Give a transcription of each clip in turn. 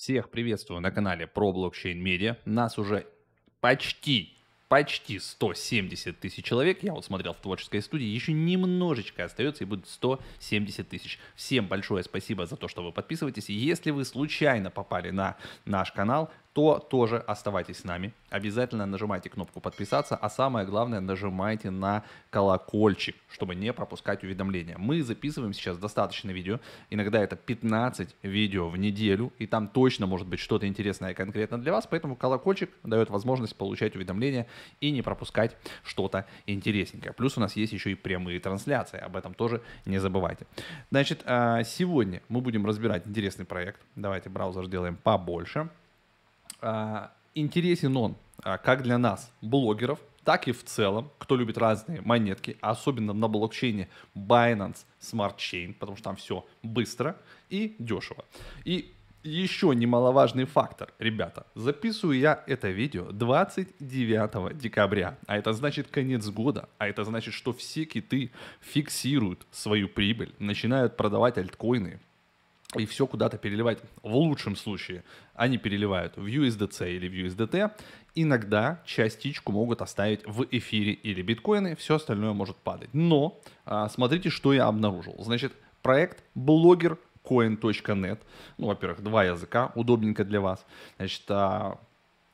Всех приветствую на канале про блокчейн медиа. Нас уже почти, почти 170 тысяч человек. Я вот смотрел в творческой студии, еще немножечко остается и будет 170 тысяч. Всем большое спасибо за то, что вы подписываетесь. Если вы случайно попали на наш канал, то тоже оставайтесь с нами. Обязательно нажимайте кнопку подписаться, а самое главное нажимайте на колокольчик, чтобы не пропускать уведомления. Мы записываем сейчас достаточно видео, иногда это 15 видео в неделю, и там точно может быть что-то интересное конкретно для вас, поэтому колокольчик дает возможность получать уведомления и не пропускать что-то интересненькое. Плюс у нас есть еще и прямые трансляции, об этом тоже не забывайте. Значит, а, сегодня мы будем разбирать интересный проект. Давайте браузер сделаем побольше. А, интересен он а, как для нас, блогеров, так и в целом, кто любит разные монетки, особенно на блокчейне Binance Smart Chain, потому что там все быстро и дешево. И еще немаловажный фактор, ребята, записываю я это видео 29 декабря, а это значит конец года, а это значит, что все киты фиксируют свою прибыль, начинают продавать альткоины, и все куда-то переливать. В лучшем случае они переливают в USDC или в USDT. Иногда частичку могут оставить в эфире или биткоины, все остальное может падать. Но а, смотрите, что я обнаружил. Значит, проект блогер coin.net. Ну, во-первых, два языка, удобненько для вас. Значит, а,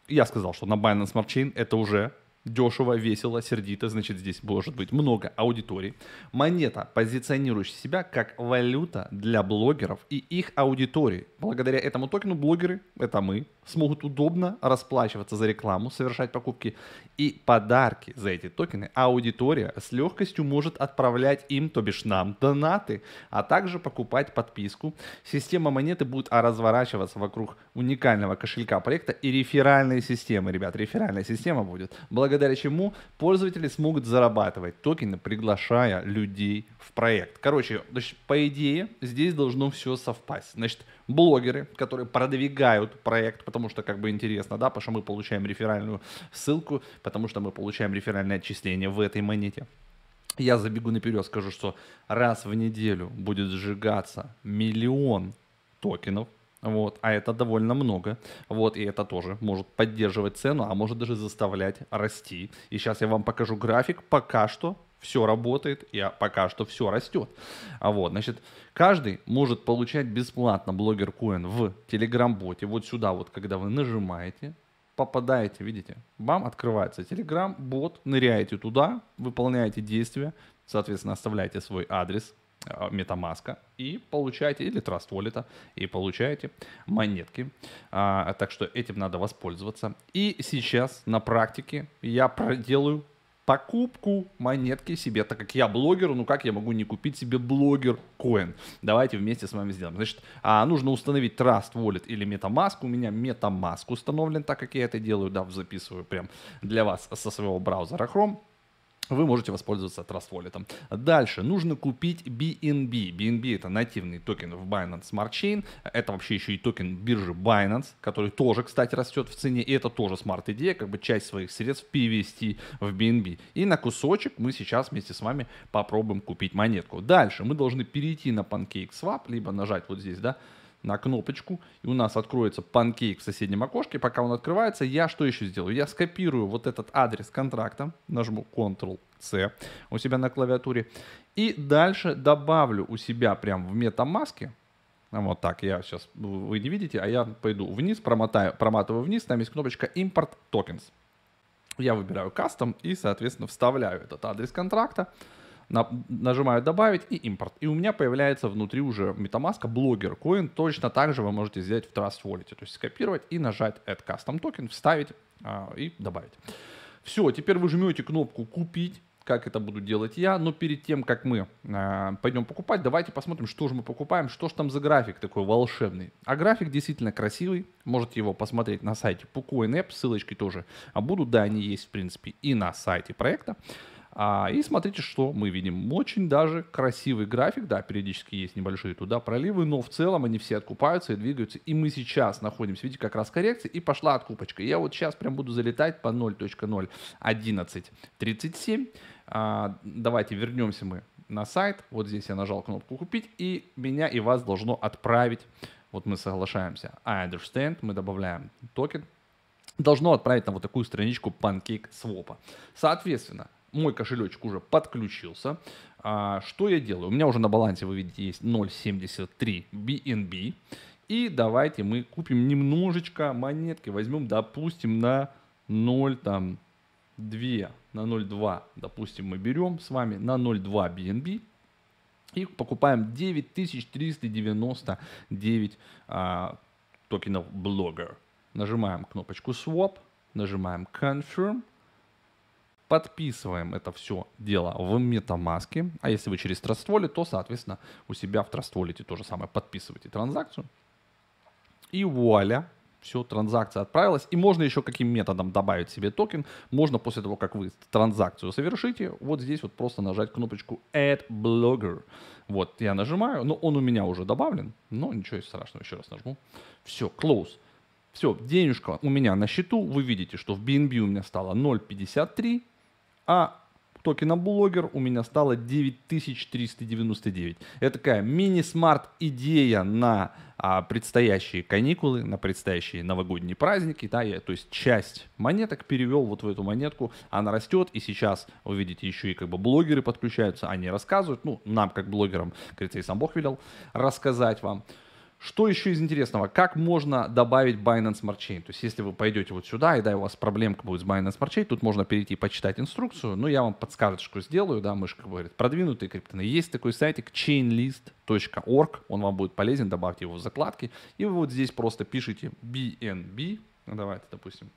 я сказал, что на Binance Smart Chain это уже дешево, весело, сердито, значит, здесь может быть много аудиторий. Монета, позиционирующая себя как валюта для блогеров и их аудитории. Благодаря этому токену блогеры, это мы, смогут удобно расплачиваться за рекламу, совершать покупки и подарки за эти токены, а аудитория с легкостью может отправлять им, то бишь нам, донаты, а также покупать подписку. Система монеты будет разворачиваться вокруг уникального кошелька проекта и реферальной системы, ребят, реферальная система будет, благодаря чему пользователи смогут зарабатывать токены, приглашая людей в проект. Короче, значит, по идее, здесь должно все совпасть. Значит, блогеры, которые продвигают проект, потому что как бы интересно, да, потому что мы получаем реферальную ссылку, потому что мы получаем реферальное отчисление в этой монете. Я забегу наперед, скажу, что раз в неделю будет сжигаться миллион токенов, вот, а это довольно много. Вот, и это тоже может поддерживать цену, а может даже заставлять расти. И сейчас я вам покажу график. Пока что все работает, и а пока что все растет. А вот, значит, каждый может получать бесплатно блогер Коин в телеграм боте Вот сюда вот, когда вы нажимаете, попадаете, видите, вам открывается телеграм бот ныряете туда, выполняете действия, соответственно, оставляете свой адрес а, метамаска и получаете, или Trust Wallet, и получаете монетки. А, так что этим надо воспользоваться. И сейчас на практике я проделаю покупку монетки себе, так как я блогер, ну как я могу не купить себе блогер коин? Давайте вместе с вами сделаем. Значит, а, нужно установить Trust Wallet или MetaMask. У меня MetaMask установлен, так как я это делаю, да, записываю прям для вас со своего браузера Chrome вы можете воспользоваться Trust Wallet. Дальше нужно купить BNB. BNB это нативный токен в Binance Smart Chain. Это вообще еще и токен биржи Binance, который тоже, кстати, растет в цене. И это тоже смарт идея, как бы часть своих средств перевести в BNB. И на кусочек мы сейчас вместе с вами попробуем купить монетку. Дальше мы должны перейти на PancakeSwap, либо нажать вот здесь, да, на кнопочку, и у нас откроется панкейк в соседнем окошке. Пока он открывается, я что еще сделаю? Я скопирую вот этот адрес контракта, нажму Ctrl-C у себя на клавиатуре, и дальше добавлю у себя прям в метамаске, вот так, я сейчас, вы не видите, а я пойду вниз, промотаю, проматываю вниз, там есть кнопочка «Import Tokens». Я выбираю «Custom» и, соответственно, вставляю этот адрес контракта, на, нажимаю «Добавить» и «Импорт». И у меня появляется внутри уже MetaMask блогер коин. Точно так же вы можете сделать в Trust Wallet. То есть скопировать и нажать «Add Custom Token», вставить а, и добавить. Все, теперь вы жмете кнопку «Купить» как это буду делать я. Но перед тем, как мы э, а, пойдем покупать, давайте посмотрим, что же мы покупаем, что же там за график такой волшебный. А график действительно красивый. Можете его посмотреть на сайте PuCoinApp, ссылочки тоже а будут. Да, они есть, в принципе, и на сайте проекта. А, и смотрите, что мы видим. Очень даже красивый график, да, периодически есть небольшие туда проливы, но в целом они все откупаются и двигаются. И мы сейчас находимся, видите, как раз коррекция, и пошла откупочка. Я вот сейчас прям буду залетать по 0.01137. А, давайте вернемся мы на сайт. Вот здесь я нажал кнопку «Купить», и меня и вас должно отправить. Вот мы соглашаемся. I understand. Мы добавляем токен. Должно отправить на вот такую страничку PancakeSwap. Соответственно, мой кошелечек уже подключился. А, что я делаю? У меня уже на балансе, вы видите, есть 0.73 BNB. И давайте мы купим немножечко монетки, возьмем, допустим, на 0, там, 2, на 0.2, допустим, мы берем с вами на 0.2 BNB и покупаем 9399 а, токенов Blogger. Нажимаем кнопочку Swap, нажимаем Confirm – Подписываем это все дело в метамаске, А если вы через Trustwallet, то, соответственно, у себя в Trustwallet то же самое подписываете транзакцию. И вуаля, все, транзакция отправилась. И можно еще каким методом добавить себе токен. Можно после того, как вы транзакцию совершите, вот здесь вот просто нажать кнопочку Add Blogger. Вот, я нажимаю, но он у меня уже добавлен, но ничего страшного, еще раз нажму. Все, close. Все, денежка у меня на счету. Вы видите, что в BNB у меня стало 0.53, а токена блогер у меня стало 9399. Это такая мини-смарт-идея на а, предстоящие каникулы, на предстоящие новогодние праздники. Да, я, то есть часть монеток перевел вот в эту монетку. Она растет, и сейчас, вы видите, еще и как бы блогеры подключаются, они рассказывают, ну, нам, как блогерам, говорится, и сам Бог велел рассказать вам. Что еще из интересного? Как можно добавить Binance Smart Chain? То есть, если вы пойдете вот сюда, и да, у вас проблемка будет с Binance Smart Chain, тут можно перейти и почитать инструкцию. Но ну, я вам подсказочку сделаю, да, мышка говорит, продвинутые криптоны. Есть такой сайтик chainlist.org, он вам будет полезен, добавьте его в закладки. И вы вот здесь просто пишите BNB, ну, давайте, допустим,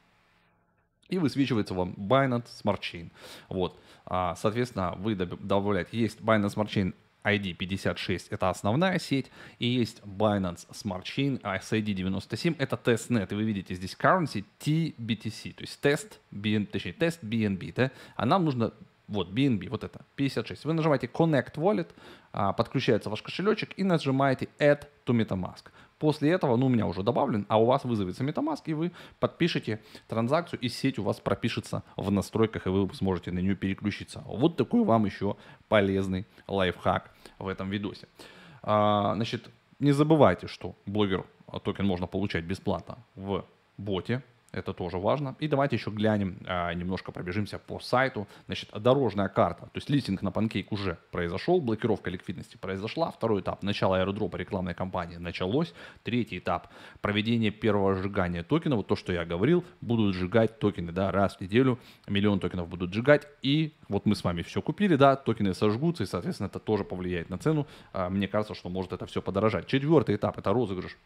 и высвечивается вам Binance Smart Chain. Вот. А, соответственно, вы добавляете, есть Binance Smart Chain ID56 — это основная сеть, и есть Binance Smart Chain а ID97 — это тестнет. И вы видите здесь currency TBTC, то есть тест, BN, точнее, тест BNB, да? а нам нужно вот BNB, вот это, 56. Вы нажимаете Connect Wallet, а, подключается ваш кошелечек и нажимаете Add to MetaMask. После этого, ну, у меня уже добавлен, а у вас вызовется MetaMask, и вы подпишете транзакцию, и сеть у вас пропишется в настройках, и вы сможете на нее переключиться. Вот такой вам еще полезный лайфхак в этом видосе. А, значит, не забывайте, что блогер а, токен можно получать бесплатно в боте, это тоже важно. И давайте еще глянем, а, немножко пробежимся по сайту. Значит, дорожная карта. То есть листинг на панкейк уже произошел, блокировка ликвидности произошла. Второй этап – начало аэродропа рекламной кампании началось. Третий этап – проведение первого сжигания токена. Вот то, что я говорил, будут сжигать токены, да, раз в неделю миллион токенов будут сжигать. И вот мы с вами все купили, да, токены сожгутся, и, соответственно, это тоже повлияет на цену. А, мне кажется, что может это все подорожать. Четвертый этап – это розыгрыш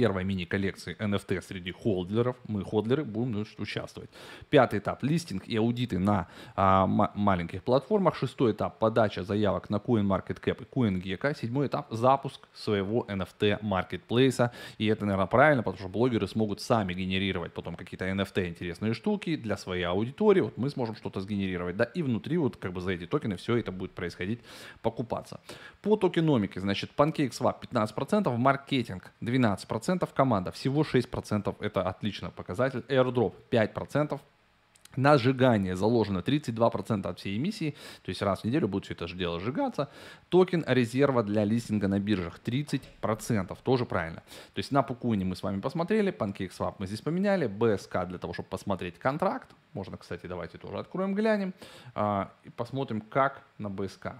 первой мини-коллекции NFT среди холдеров. Мы, холдеры, будем значит, ну, участвовать. Пятый этап – листинг и аудиты на а, м- маленьких платформах. Шестой этап – подача заявок на CoinMarketCap и CoinGecko. Седьмой этап – запуск своего NFT-маркетплейса. И это, наверное, правильно, потому что блогеры смогут сами генерировать потом какие-то NFT интересные штуки для своей аудитории. Вот мы сможем что-то сгенерировать, да, и внутри вот как бы за эти токены все это будет происходить, покупаться. По токеномике, значит, PancakeSwap 15%, маркетинг 12%, 6% команда, всего 6% это отличный показатель. Airdrop 5%, на сжигание заложено 32% от всей эмиссии, то есть раз в неделю будет все это же дело сжигаться. Токен резерва для листинга на биржах 30%, тоже правильно. То есть на Пукуине мы с вами посмотрели, PancakeSwap мы здесь поменяли, BSK для того, чтобы посмотреть контракт. Можно, кстати, давайте тоже откроем, глянем а, и посмотрим, как на BSK.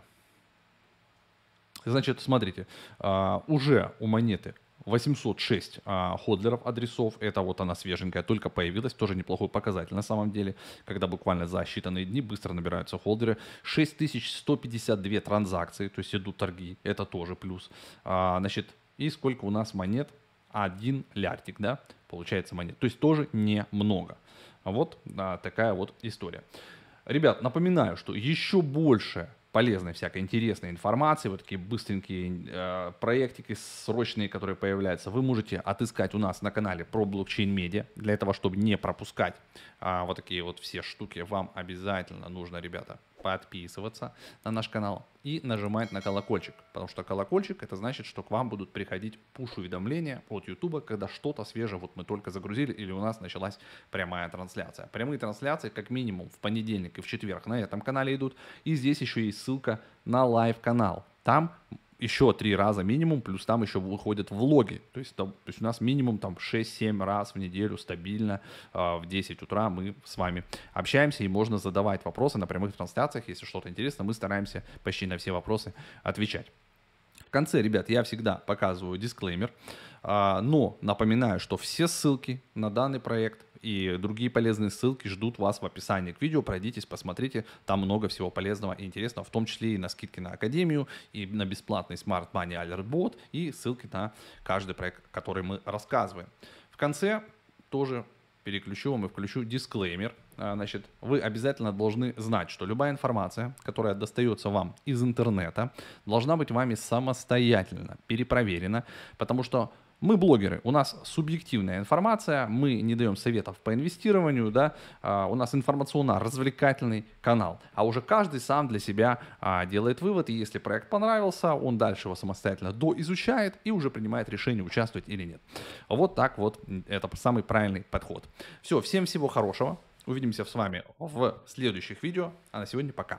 Значит, смотрите, а, уже у монеты 806 а, ходлеров адресов. Это вот она свеженькая, только появилась. Тоже неплохой показатель на самом деле, когда буквально за считанные дни быстро набираются холдеры. 6152 транзакции, то есть идут торги. Это тоже плюс. А, значит, и сколько у нас монет? Один ляртик, да, получается монет. То есть тоже немного. Вот а, такая вот история. Ребят, напоминаю, что еще больше полезной всякой интересной информации, вот такие быстренькие э, проектики срочные, которые появляются, вы можете отыскать у нас на канале про блокчейн медиа. Для этого, чтобы не пропускать э, вот такие вот все штуки, вам обязательно нужно, ребята, подписываться на наш канал и нажимать на колокольчик, потому что колокольчик это значит, что к вам будут приходить пуш-уведомления от YouTube, когда что-то свежее вот мы только загрузили или у нас началась прямая трансляция. Прямые трансляции как минимум в понедельник и в четверг на этом канале идут, и здесь еще есть ссылка на лайв-канал. Там еще три раза минимум, плюс там еще выходят влоги. То есть, там, то есть у нас минимум там 6-7 раз в неделю стабильно э, в 10 утра мы с вами общаемся и можно задавать вопросы на прямых трансляциях. Если что-то интересно, мы стараемся почти на все вопросы отвечать. В конце, ребят, я всегда показываю дисклеймер, э, но напоминаю, что все ссылки на данный проект и другие полезные ссылки ждут вас в описании к видео. Пройдитесь, посмотрите, там много всего полезного и интересного, в том числе и на скидки на Академию, и на бесплатный Smart Money Alert Bot, и ссылки на каждый проект, который мы рассказываем. В конце тоже переключу вам и включу дисклеймер. А, значит, вы обязательно должны знать, что любая информация, которая достается вам из интернета, должна быть вами самостоятельно перепроверена, потому что мы блогеры, у нас субъективная информация, мы не даем советов по инвестированию, да, а, у нас информационно-развлекательный канал, а уже каждый сам для себя а, делает вывод, и если проект понравился, он дальше его самостоятельно доизучает и уже принимает решение, участвовать или нет. Вот так вот, это самый правильный подход. Все, всем всего хорошего, увидимся с вами в следующих видео, а на сегодня пока.